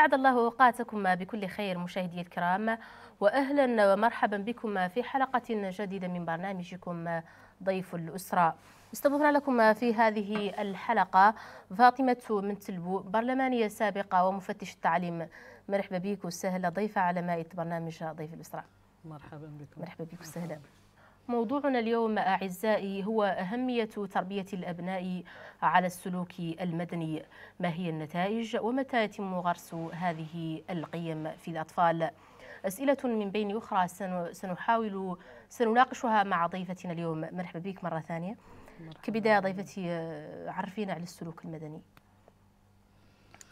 أسعد الله أوقاتكم بكل خير مشاهدي الكرام وأهلا ومرحبا بكم في حلقة جديدة من برنامجكم ضيف الأسرة استضفنا لكم في هذه الحلقة فاطمة من تلبو برلمانية سابقة ومفتش التعليم مرحبا بك وسهلا ضيفة على مائة برنامج ضيف الأسرة مرحبا بكم مرحبا بك وسهلا موضوعنا اليوم أعزائي هو أهمية تربية الأبناء على السلوك المدني ما هي النتائج ومتى يتم غرس هذه القيم في الأطفال أسئلة من بين أخرى سنحاول سنناقشها مع ضيفتنا اليوم مرحبا بك مرة ثانية مرحبا. كبداية ضيفتي آه، عرفينا على السلوك المدني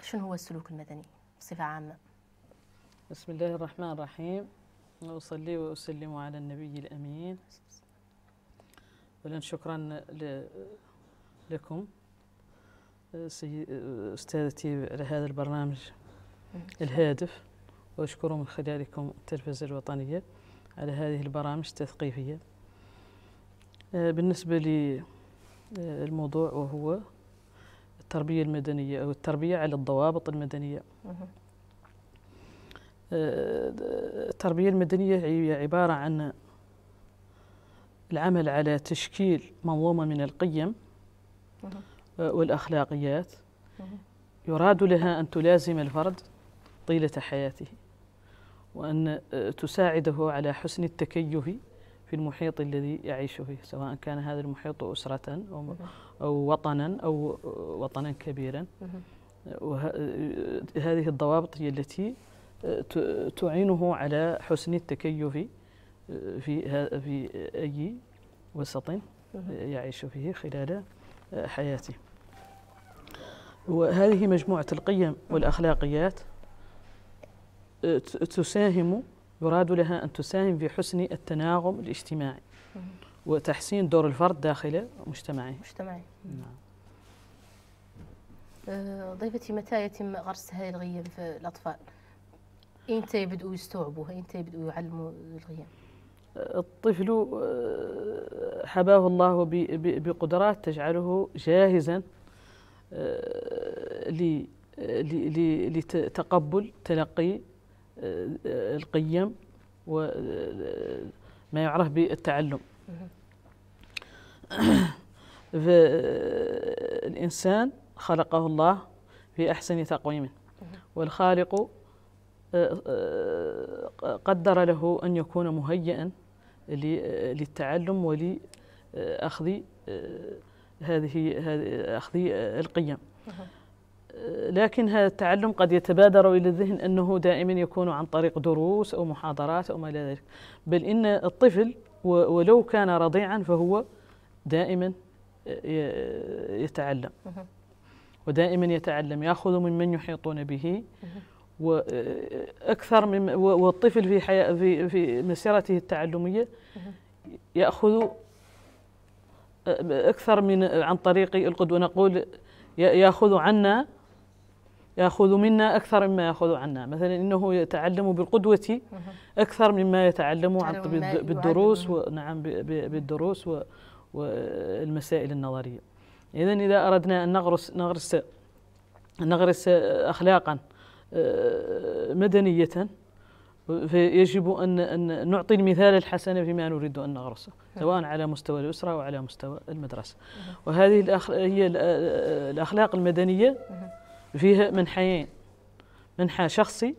شنو هو السلوك المدني بصفة عامة بسم الله الرحمن الرحيم وأصلي وأسلم على النبي الأمين اولا شكرا لكم استاذتي على هذا البرنامج الهادف واشكر من خلالكم التلفزه الوطنيه على هذه البرامج التثقيفيه بالنسبه للموضوع وهو التربيه المدنيه او التربيه على الضوابط المدنيه التربيه المدنيه هي عباره عن العمل على تشكيل منظومة من القيم آه، والأخلاقيات يراد لها أن تلازم الفرد طيلة حياته وأن آه، تساعده على حسن التكيف في المحيط الذي يعيش فيه سواء كان هذا المحيط أسرة أو, أو وطنا أو آه، وطنا كبيرا وهذه الضوابط هي التي تعينه على حسن التكيف آه، في في أي وسط يعيش فيه خلال آه، حياته وهذه مجموعة القيم والأخلاقيات آه، تساهم يراد لها أن تساهم في حسن التناغم الاجتماعي وتحسين دور الفرد داخل مجتمعه مجتمعه نعم ضيفتي متى يتم غرس هذه الغيم في الأطفال؟ إمتى يبدأوا يستوعبوها؟ إمتى يبدأوا يعلموا الغيم؟ الطفل آه، حباه الله بقدرات تجعله جاهزا آه، لتقبل تلقي آه، القيم وما يعرف بالتعلم فالإنسان خلقه الله في أحسن تقويم والخالق قدر له أن يكون مهيئا للتعلم ولأخذ هذه أخذ القيم لكن هذا التعلم قد يتبادر إلى الذهن أنه دائما يكون عن طريق دروس أو محاضرات أو ما إلى ذلك بل إن الطفل ولو كان رضيعا فهو دائما يتعلم ودائما يتعلم ياخذ ممن يحيطون به واكثر من والطفل في حياة في في مسيرته التعلميه ياخذ اكثر من عن طريق القدوه نقول ياخذ عنا ياخذ منا اكثر مما ياخذ عنا مثلا انه يتعلم بالقدوه اكثر مما يتعلم عن بالدروس ونعم بالدروس والمسائل النظريه اذا اذا اردنا ان نغرس نغرس نغرس اخلاقا آه، مدنية فيجب أن أن نعطي المثال الحسن فيما نريد أن نغرسه سواء على مستوى الأسرة وعلى مستوى المدرسة وهذه هي الأخلاق المدنية فيها منحيين منحى شخصي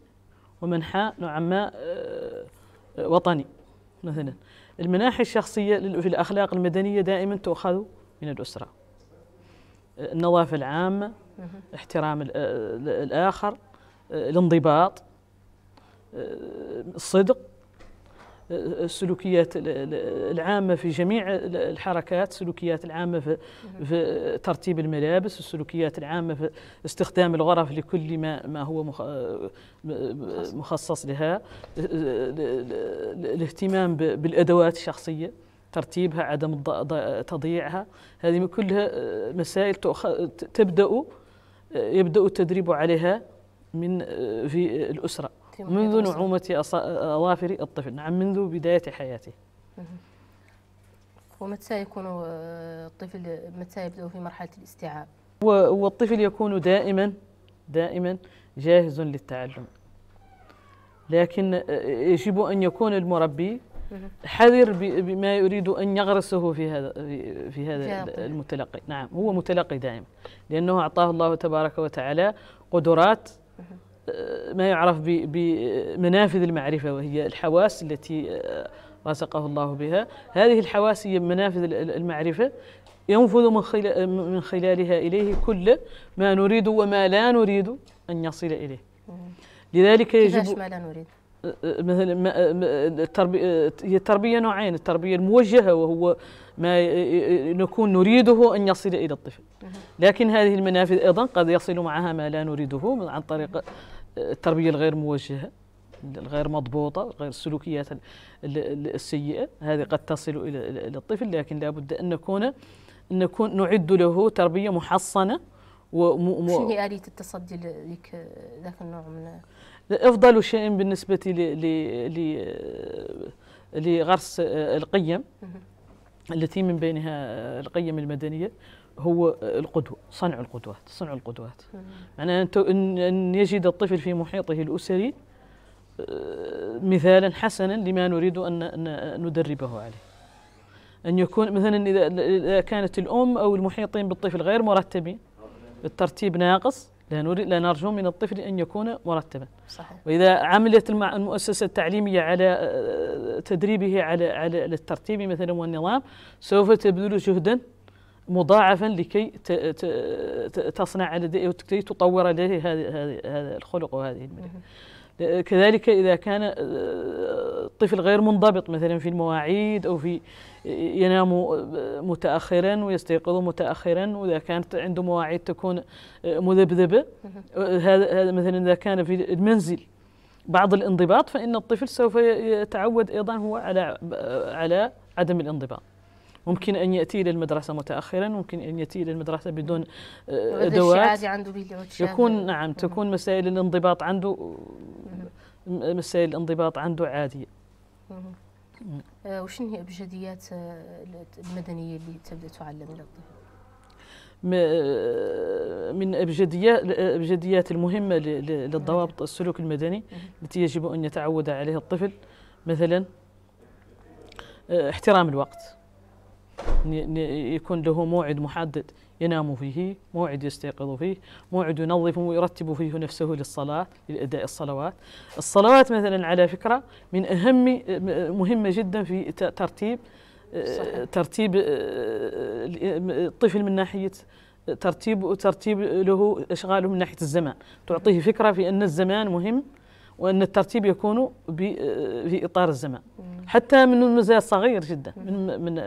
ومنحى نوعا ما آه، وطني مثلا المناحي الشخصية في الأخلاق المدنية دائما تؤخذ من الأسرة النظافة العامة احترام آه، الآخر آه، الانضباط آه، الصدق آه، السلوكيات العامة في جميع الحركات السلوكيات العامة في, ترتيب الملابس السلوكيات العامة في استخدام الغرف لكل ما, ما هو مخصص لها الاهتمام بالأدوات الشخصية ترتيبها عدم تضييعها هذه كلها مسائل تبدأ يبدأ التدريب عليها من آه، في الأسرة منذ نعومة أظافر الطفل نعم منذ بداية حياته ومتى يكون آه، الطفل متى يبدأ في مرحلة الاستيعاب والطفل يكون دائما دائما جاهز للتعلم لكن آه، يجب أن يكون المربي حذر بما يريد ان يغرسه في هذا في هذا المتلقي نعم هو متلقي دائما لانه اعطاه الله تبارك وتعالى قدرات ما يعرف بمنافذ المعرفة وهي الحواس التي رزقه الله بها هذه الحواس هي منافذ المعرفة ينفذ من خلالها إليه كل ما نريد وما لا نريد أن يصل إليه لذلك يجب ما لا نريد مثلا التربية التربيه نوعين التربية الموجهة وهو ما نكون نريده أن يصل إلى الطفل لكن هذه المنافذ أيضا قد يصل معها ما لا نريده عن طريق آه، التربية الغير موجهة الغير مضبوطة غير السلوكيات السيئة هذه قد تصل إلى الطفل لكن لا بد أن نكون أن نكون نعد له تربية محصنة و شنو آلية التصدي لذاك النوع من أفضل شيء بالنسبة ل ل آه، لغرس آه، القيم التي من بينها آه، القيم المدنية هو القدوة صنع القدوات صنع القدوات معناها أن يجد الطفل في محيطه الأسري مثالا حسنا لما نريد أن ندربه عليه أن يكون مثلا إذا كانت الأم أو المحيطين بالطفل غير مرتبين الترتيب ناقص لا, لا نرجو من الطفل أن يكون مرتبا صحيح. وإذا عملت المؤسسة التعليمية على آه، تدريبه على على الترتيب مثلا والنظام سوف تبذل جهدا مضاعفا لكي تصنع لديه وكي تطور لديه هذا الخلق وهذه الملكة كذلك إذا كان الطفل آه، غير منضبط مثلا في المواعيد أو في آه، ينام آه، متأخرا ويستيقظ متأخرا وإذا كانت عنده مواعيد تكون مذبذبة هذا مثلا إذا كان في المنزل بعض الانضباط فإن الطفل سوف يتعود أيضا هو على على عدم الانضباط ممكن أن يأتي إلى المدرسة متأخرا ممكن أن يأتي إلى المدرسة بدون أدوات عنده يكون نعم تكون مسائل الانضباط عنده مسائل الانضباط عنده عادية آه، وش هي ابجديات آه، المدنيه اللي تبدا تعلم للطفل؟ آه، من ابجديات الابجديات المهمه للضوابط السلوك المدني التي يجب ان يتعود عليها الطفل مثلا احترام الوقت يكون له موعد محدد ينام فيه موعد يستيقظ فيه موعد ينظف ويرتب فيه نفسه للصلاة لأداء الصلوات الصلوات مثلا على فكرة من أهم مهمة جدا في ترتيب صحيح. ترتيب آه، الطفل من ناحية ترتيب ترتيب له اشغاله من ناحيه الزمان، تعطيه فكره في ان الزمان مهم وأن الترتيب يكون في إطار الزمان حتى من المزايا الصغير جدا من من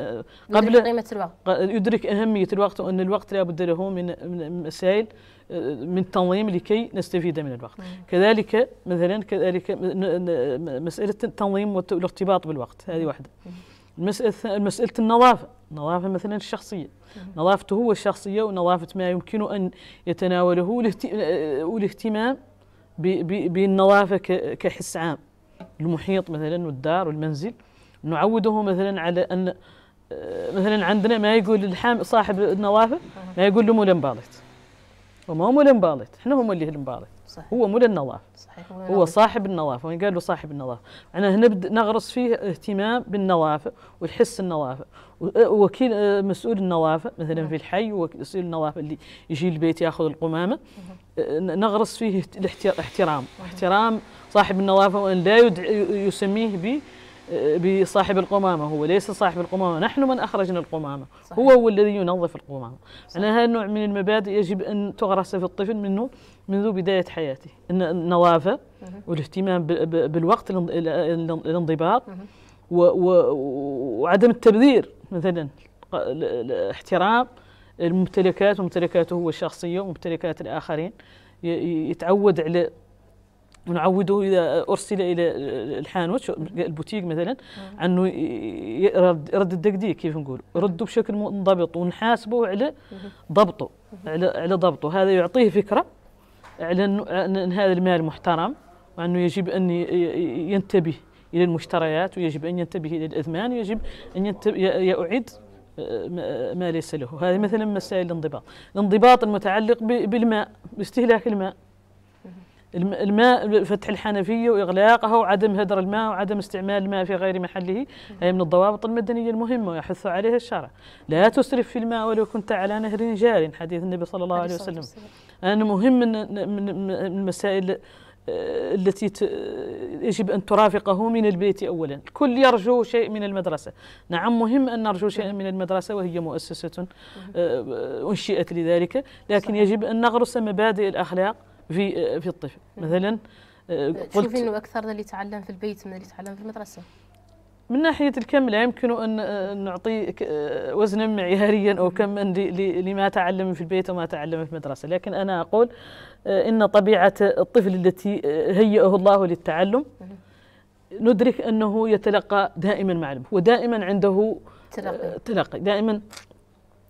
قبل قيمة الوقت يدرك أهمية الوقت وأن الوقت لا بد له من من مسائل آه، من التنظيم لكي نستفيد من الوقت كذلك مثلا كذلك مسألة التنظيم والارتباط بالوقت هذه واحدة مسألة مسألة النظافة النظافة مثلا الشخصية نظافته هو الشخصية ونظافة ما يمكن أن يتناوله آه، والاهتمام بالنظافه كحس عام المحيط مثلا والدار والمنزل نعوده مثلا على ان آه، مثلا عندنا ما يقول الحام صاحب النظافه ما يقول له مولن بالط وما مو المبالط احنا هم اللي المبالط هو مو النظافه صحيح هو, صاحب النظافه وين قالوا صاحب النظافه احنا هنا نغرس فيه اهتمام بالنظافه والحس النظافه وكيل آه، مسؤول النظافه مثلا في الحي وكيل النظافه اللي يجي البيت ياخذ القمامه آه، نغرس فيه الاحترام احترام صاحب النظافه وان لا يسميه بصاحب القمامة هو ليس صاحب القمامة نحن من أخرجنا القمامة صحيح. هو هو الذي ينظف القمامة أنا هذا النوع من المبادئ يجب أن تغرس في الطفل منه منذ بداية حياته النظافة والاهتمام بالوقت الانضباط وعدم التبذير مثلا احترام الممتلكات وممتلكاته هو الشخصية وممتلكات الآخرين يتعود على ونعوده اذا ارسل الى الحانوت البوتيك مثلا انه يرد الدقديق كيف نقول رده بشكل منضبط ونحاسبه على ضبطه على على ضبطه هذا يعطيه فكره على ان هذا المال محترم وانه يجب ان ينتبه الى المشتريات ويجب ان ينتبه الى الاثمان ويجب ان يعيد آه، آه، ما ليس له هذه مثلا مسائل الانضباط الانضباط المتعلق بالماء باستهلاك الماء الماء فتح الحنفية وإغلاقها وعدم هدر الماء وعدم استعمال الماء في غير محله هي من الضوابط المدنية المهمة ويحث عليها الشرع لا تسرف في الماء ولو كنت على نهر جار حديث النبي صلى الله عليه وسلم أنا مهم من المسائل آه، التي يجب أن ترافقه من البيت أولا الكل يرجو شيء من المدرسة نعم مهم أن نرجو شيء من المدرسة وهي مؤسسة آه، أنشئت لذلك لكن يجب أن نغرس مبادئ الأخلاق في آه، في الطفل مثلا آه، قلت تشوفي انه اكثر اللي يتعلم في البيت من اللي يتعلم في المدرسه من ناحية الكم لا يعني يمكن أن آه، نعطي وزنا معياريا أو كما لما تعلم في البيت وما تعلم في المدرسة لكن أنا أقول إن طبيعة الطفل التي هيئه الله للتعلم ندرك أنه يتلقى دائما معلم ودائما عنده تلقي, تلقي دائما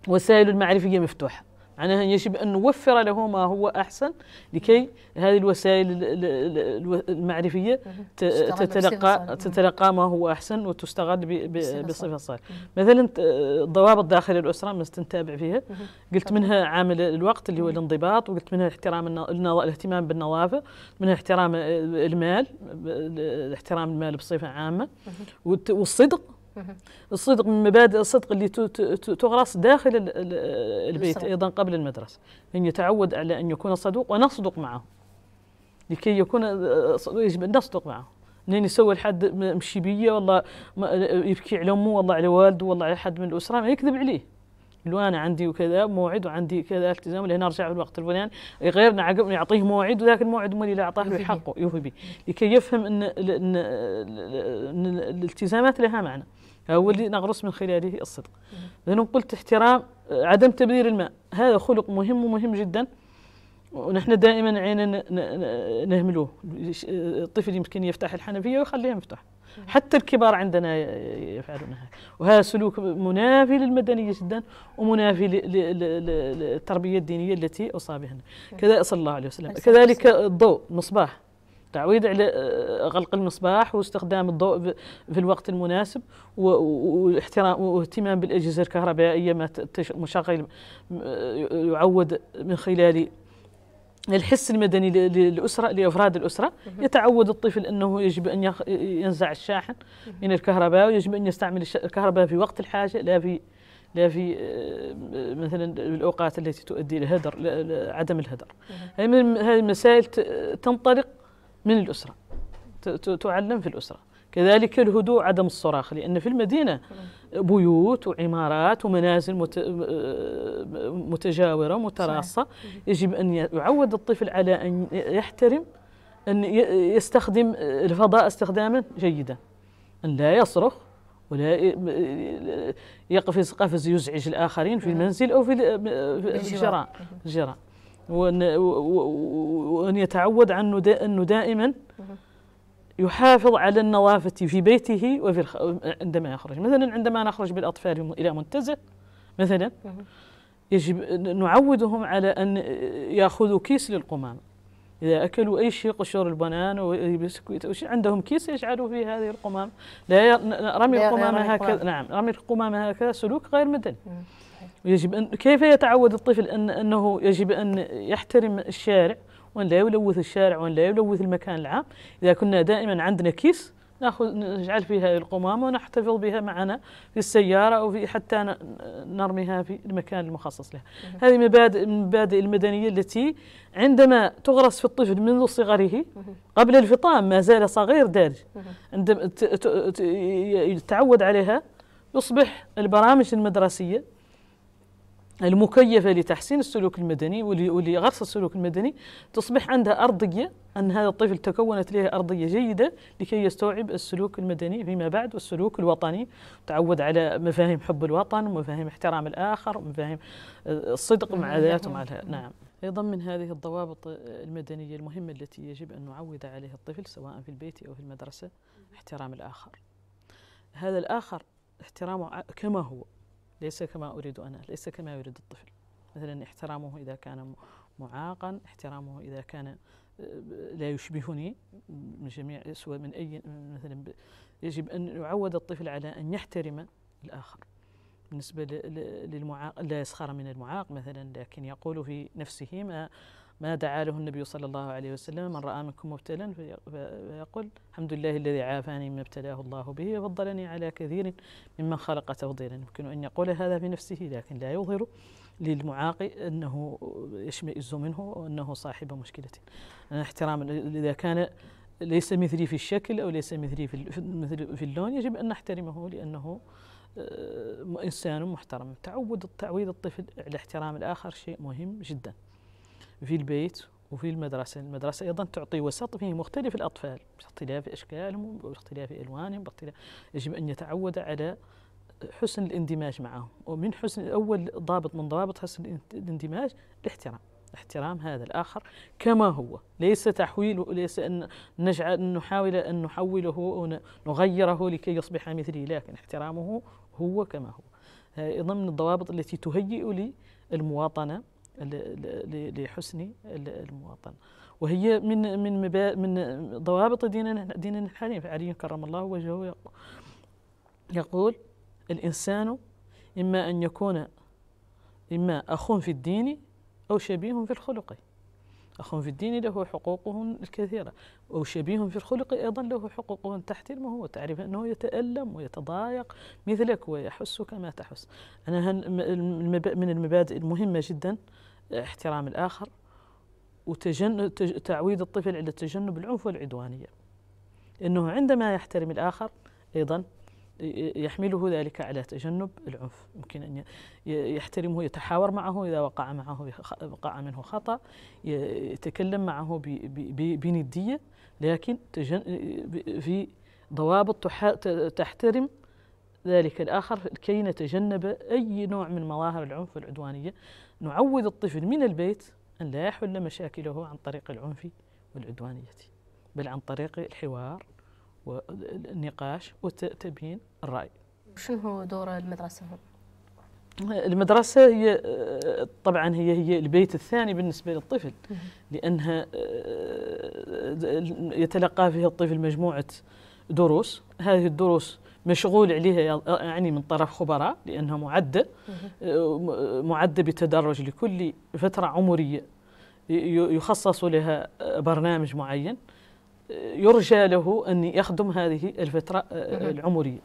وسائل المعرفية مفتوحة معناها يجب أن نوفر له ما هو أحسن لكي هذه الوسائل المعرفية تتلقى تتلقى ما هو أحسن وتستغل بصفة صالحة مثلا الضوابط داخل الأسرة ما تنتابع فيها قلت منها عامل الوقت اللي هو الانضباط وقلت منها احترام الاهتمام بالنظافة منها احترام المال احترام المال بصفة عامة والصدق الصدق من مبادئ الصدق اللي تغرس داخل البيت أيضا قبل المدرسة أن يتعود على أن يكون صدوق ونصدق معه لكي يكون يجب أن نصدق معه منين يسوي الحد مشي بيا والله يبكي على امه والله على والده والله على حد من الاسره ما يكذب عليه لو انا عندي وكذا موعد وعندي كذا التزام لان ارجع في الوقت طيب، الفلاني غيرنا عقب يعطيه موعد وذاك الموعد هو اللي اعطاه له حقه يوفي به لكي يفهم ان ان الالتزامات لها معنى هو اللي نغرس من خلاله الصدق لان قلت احترام عدم تبذير الماء هذا خلق مهم ومهم جدا ونحن دائما عينا نهملوه الطفل يمكن يفتح الحنفيه ويخليها مفتوحه حتى الكبار عندنا يفعلون هذا وهذا سلوك منافي للمدنية جدا ومنافي للتربية الدينية التي أوصى بها كذا صلى الله عليه وسلم كذلك الضوء المصباح تعويض على آه، غلق المصباح واستخدام الضوء في الوقت المناسب والاحترام واهتمام بالاجهزه الكهربائيه مشغل آه، يعود من خلال الحس المدني للأسرة لأفراد الأسرة يتعود الطفل أنه يجب أن ينزع الشاحن من الكهرباء ويجب أن يستعمل الكهرباء في وقت الحاجة لا في لا في آه، مثلا الأوقات التي تؤدي إلى هدر عدم الهدر هذه المسائل تنطلق من الأسرة تعلم في الأسرة كذلك الهدوء عدم الصراخ لأن في المدينة بيوت وعمارات ومنازل متجاورة متراصة يجب أن يعود الطفل على أن يحترم أن يستخدم الفضاء استخداما جيدا أن لا يصرخ ولا يقفز قفز يزعج الآخرين في المنزل أو في الجيران الجيران وأن يتعود عنه أنه دائما يحافظ على النظافة في بيته وفي الخ... عندما يخرج مثلا عندما نخرج بالأطفال إلى منتزه مثلا يجب نعودهم على أن يأخذوا كيس للقمامة إذا أكلوا أي شيء قشور البنان وبسكويت أو شيء عندهم كيس يجعلوا فيه هذه القمامة لا ي... رمي القمامة هكذا نعم رمي القمامة هكذا سلوك غير مدني ويجب أن كيف يتعود الطفل أن أنه يجب أن يحترم الشارع وأن لا يلوث الشارع وأن لا يلوث المكان العام إذا كنا دائما عندنا كيس ناخذ نجعل فيها القمامة ونحتفظ بها معنا في السيارة أو في حتى نرميها في المكان المخصص لها هذه مبادئ المبادئ المدنية التي عندما تغرس في الطفل منذ صغره قبل الفطام ما زال صغير دارج عندما تعود عليها يصبح البرامج المدرسية المكيفة لتحسين السلوك المدني ولغرس السلوك المدني تصبح عندها أرضية أن هذا الطفل تكونت له أرضية جيدة لكي يستوعب السلوك المدني فيما بعد والسلوك الوطني تعود على مفاهيم حب الوطن ومفاهيم احترام الآخر ومفاهيم آه، الصدق مع ذاته مع نعم أيضا من هذه الضوابط المدنية المهمة التي يجب أن نعود عليها الطفل سواء في البيت أو في المدرسة احترام الآخر هذا الآخر احترامه كما هو ليس كما أريد أنا ليس كما يريد الطفل مثلا احترامه إذا كان معاقا احترامه إذا كان آه، لا يشبهني من جميع سواء من أي مثلا يجب أن يعود الطفل على أن يحترم الآخر بالنسبة للمعاق لا يسخر من المعاق مثلا لكن يقول في نفسه ما ما دعا له النبي صلى الله عليه وسلم من رأى منكم مبتلا فيقول الحمد لله الذي عافاني مما ابتلاه الله به وفضلني على كثير ممن خلق تفضيلا يمكن أن يقول هذا في نفسه لكن لا يظهر للمعاق أنه يشمئز منه وأنه صاحب مشكلة احترام إذا كان ليس مثلي في الشكل أو ليس مثلي في اللون يجب أن نحترمه لأنه آه، إنسان محترم تعود تعويض الطفل على احترام الآخر شيء مهم جداً في البيت وفي المدرسة المدرسة أيضا تعطي وسط فيه مختلف الأطفال باختلاف أشكالهم باختلاف ألوانهم باختلاف يجب أن يتعود على حسن الاندماج معهم ومن حسن أول ضابط من ضوابط حسن الاندماج الاحترام احترام هذا الآخر كما هو ليس تحويله ليس أن نجعل أن نحاول أن نحوله أو نغيره لكي يصبح مثلي لكن احترامه هو كما هو أيضا من الضوابط التي تهيئ لي المواطنة لحسن المواطن وهي من من من ضوابط ديننا ديننا الحالي فعلي كرم الله وجهه يقول الانسان اما ان يكون اما اخ في الدين او شبيه في الخلق أخ في الدين له حقوقه الكثيرة وشبيه في الخلق أيضا له حقوقه تحترمه وتعرف أنه يتألم ويتضايق مثلك ويحس كما تحس أنا من المبادئ المهمة جدا احترام الآخر وتجن... تعويد الطفل على تجنب العنف والعدوانية أنه عندما يحترم الآخر أيضا يحمله ذلك على تجنب العنف يمكن أن يحترمه يتحاور معه إذا وقع معه وقع منه خطأ يتكلم معه بندية لكن في ضوابط تحترم ذلك الآخر كي نتجنب أي نوع من مظاهر العنف والعدوانية نعود الطفل من البيت أن لا يحل مشاكله عن طريق العنف والعدوانية بل عن طريق الحوار والنقاش والتبيين الرأي شنو هو دور المدرسة المدرسة هي طبعا هي هي البيت الثاني بالنسبة للطفل لأنها يتلقى فيها الطفل مجموعة دروس هذه الدروس مشغول عليها يعني من طرف خبراء لأنها معدة معدة بتدرج لكل فترة عمرية يخصص لها برنامج معين يرجى له أن يخدم هذه الفترة العمرية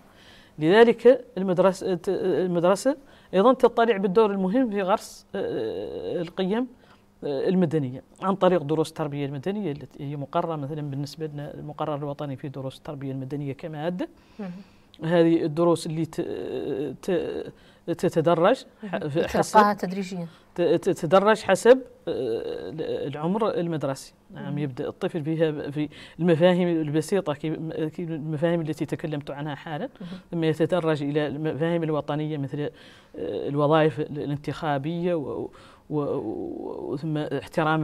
لذلك المدرسة, المدرسة أيضا تطلع بالدور المهم في غرس آه، آه، القيم آه، المدنية عن طريق دروس التربية المدنية التي هي مقررة مثلا بالنسبة لنا المقرر الوطني في دروس التربية المدنية كمادة هذه الدروس اللي تتدرج حسب تدريجيا تتدرج حسب العمر المدرسي نعم يبدا الطفل بها في المفاهيم البسيطه المفاهيم التي تكلمت عنها حالا ثم يتدرج الى المفاهيم الوطنيه مثل آه، الوظائف الانتخابيه و وثم احترام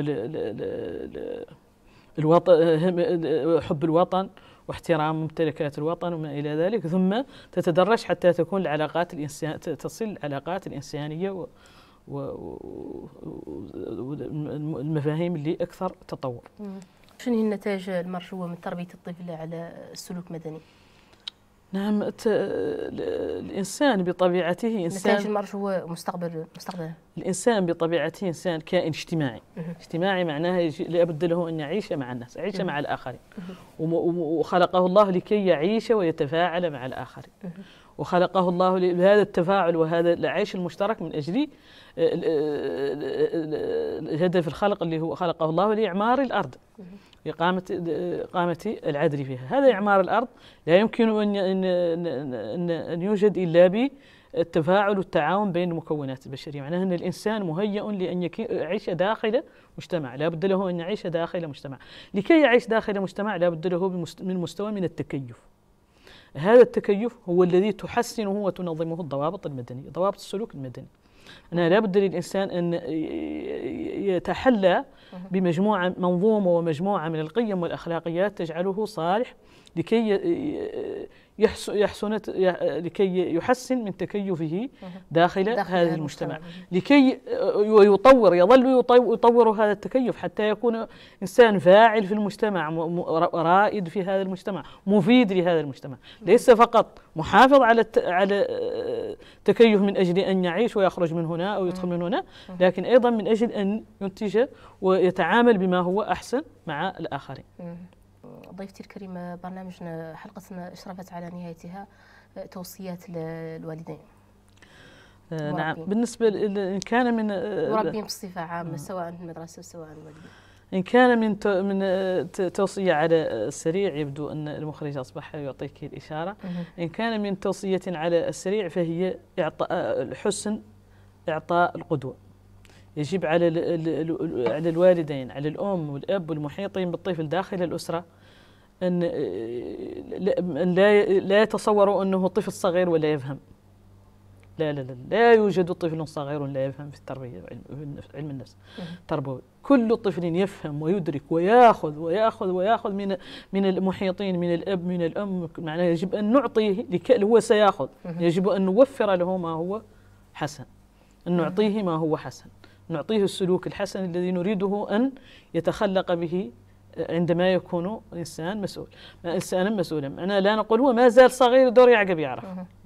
الوطن حب الوطن واحترام ممتلكات الوطن وما إلى ذلك ثم تتدرج حتى تكون العلاقات الإنسان تصل العلاقات الإنسانية و والمفاهيم اللي أكثر تطور شنو هي النتائج المرجوة من تربية الطفل على السلوك المدني؟ نعم الانسان بطبيعته انسان نتائج المرج هو مستقبل مستقبل الانسان بطبيعته انسان كائن اجتماعي اجتماعي معناها لابد له ان يعيش مع الناس يعيش مع الاخرين وخلقه الله لكي يعيش ويتفاعل مع الاخرين وخلقه الله لهذا التفاعل وهذا العيش المشترك من اجل آه، آه، آه، هدف الخلق اللي هو خلقه الله لاعمار الارض إقامة إقامة العدل فيها هذا إعمار الأرض لا يمكن أن أن أن يوجد إلا بالتفاعل والتعاون بين المكونات البشرية معناه أن الإنسان مهيئ لأن يعيش داخل مجتمع لا بد له أن يعيش داخل مجتمع لكي يعيش داخل مجتمع لا بد له من مستوى من التكيف هذا التكيف هو الذي تحسنه وتنظمه الضوابط المدنية ضوابط السلوك المدني لا لابد للإنسان أن يتحلى بمجموعة منظومة ومجموعة من القيم والأخلاقيات تجعله صالح لكي يحسن لكي يحسن من تكيفه داخل, داخل هذا المجتمع لكي يطور يظل يطور هذا التكيف حتى يكون إنسان فاعل في المجتمع رائد في هذا المجتمع مفيد لهذا المجتمع ليس فقط محافظ على على آه، تكيف من أجل أن يعيش ويخرج من هنا أو يدخل من هنا لكن أيضا من أجل أن ينتج ويتعامل بما هو أحسن مع الآخرين ضيفتي الكريمه برنامجنا حلقتنا اشرفت على نهايتها آه، توصيات للوالدين مربين. آه، نعم بالنسبه ان كان من مربين آه، بصفه عامه سواء المدرسه سواء الوالدين إن كان من من توصية على السريع يبدو أن المخرج أصبح يعطيك الإشارة إن كان من توصية على السريع فهي إعطاء حسن إعطاء القدوة يجب على على الوالدين على الأم والأب والمحيطين بالطفل داخل الأسرة آه، ان لا لا يتصوروا انه طفل صغير ولا يفهم لا لا لا لا يوجد طفل صغير لا يفهم في التربيه علم النفس تربوي كل طفل يفهم ويدرك وياخذ وياخذ وياخذ من من المحيطين من الاب من الام معناه يجب ان نعطيه لكي هو سياخذ يجب ان نوفر له ما هو حسن ان نعطيه ما هو حسن نعطيه السلوك الحسن الذي نريده ان يتخلق به عندما يكون إنسان مسؤول إنسانا مسؤولا أنا لا نقول هو ما زال صغير دور يعقب يعرف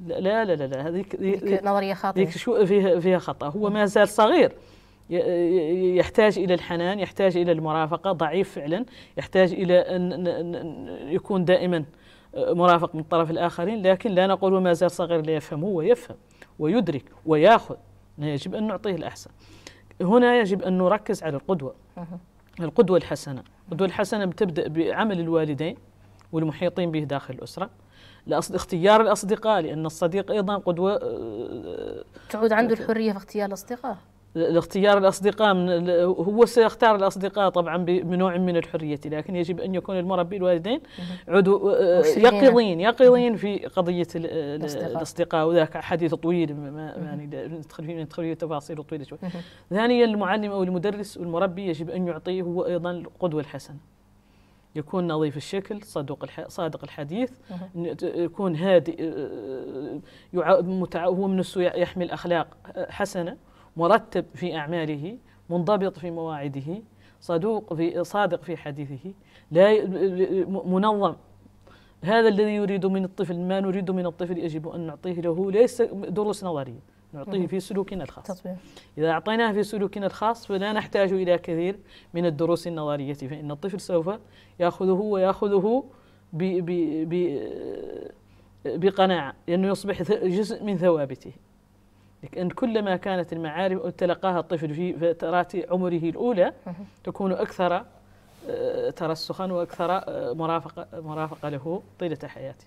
لا لا لا لا هذيك نظرية خاطئة شو فيها فيها خطأ هو ما زال صغير يحتاج إلى الحنان يحتاج إلى المرافقة ضعيف فعلا يحتاج إلى أن يكون دائما مرافق من طرف الآخرين لكن لا نقول ما زال صغير لا يفهم هو يفهم ويدرك ويأخذ يجب أن نعطيه الأحسن هنا يجب أن نركز على القدوة القدوة الحسنة القدوة الحسنة بتبدأ بعمل الوالدين والمحيطين به داخل الأسرة اختيار الأصدقاء لأن الصديق أيضا قدوة آه، تعود عنده آه، الحرية في اختيار الأصدقاء الاختيار الأصدقاء من هو سيختار الأصدقاء طبعا بنوع من الحرية لكن يجب أن يكون المربي الوالدين عدو آه، يقظين يقظين في قضية الأصدقاء وذاك حديث طويل ما يعني ندخل فيه ندخل فيه تفاصيل طويلة شوي ثانيا المعلم أو المدرس والمربي يجب أن يعطيه هو أيضا القدوة الحسنة يكون نظيف الشكل صدوق صادق الحديث يكون هادئ آه، هو من السوء يحمل اخلاق آه، حسنه مرتب في أعماله منضبط في مواعيده صدوق في صادق في حديثه لا منظم هذا الذي يريد من الطفل ما نريد من الطفل يجب أن نعطيه له ليس دروس نظرية نعطيه في سلوكنا الخاص تطبيع. إذا أعطيناه في سلوكنا الخاص فلا نحتاج إلى كثير من الدروس النظرية فإن الطفل سوف يأخذه ويأخذه ب ب ب بقناعة لأنه يصبح جزء من ثوابته لأن كلما كانت المعارف تلقاها الطفل في فترات عمره الأولى تكون أكثر آه، ترسخا وأكثر آه، مرافقة, مرافقة له طيلة حياته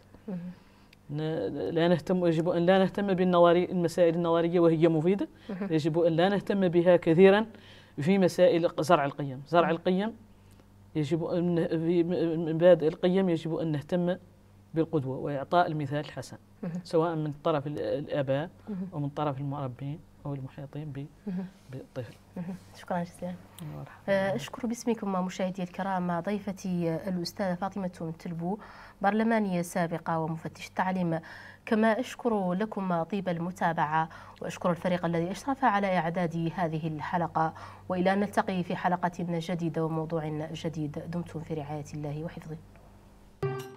لا نهتم يجب أن لا نهتم بالنظري المسائل النظرية وهي مفيدة يجب أن لا نهتم بها كثيرا في مسائل زرع القيم زرع القيم يجب أن في مبادئ القيم يجب أن نهتم بالقدوة وإعطاء المثال الحسن سواء من طرف الآباء أو من طرف المربين أو المحيطين بالطفل شكرا جزيلا آه، أشكر باسمكم مشاهدي الكرام ضيفتي الأستاذة فاطمة تلبو برلمانية سابقة ومفتش تعليم كما أشكر لكم طيب المتابعة وأشكر الفريق الذي أشرف على إعداد هذه الحلقة وإلى أن نلتقي في حلقة جديدة وموضوع جديد دمتم في رعاية الله وحفظه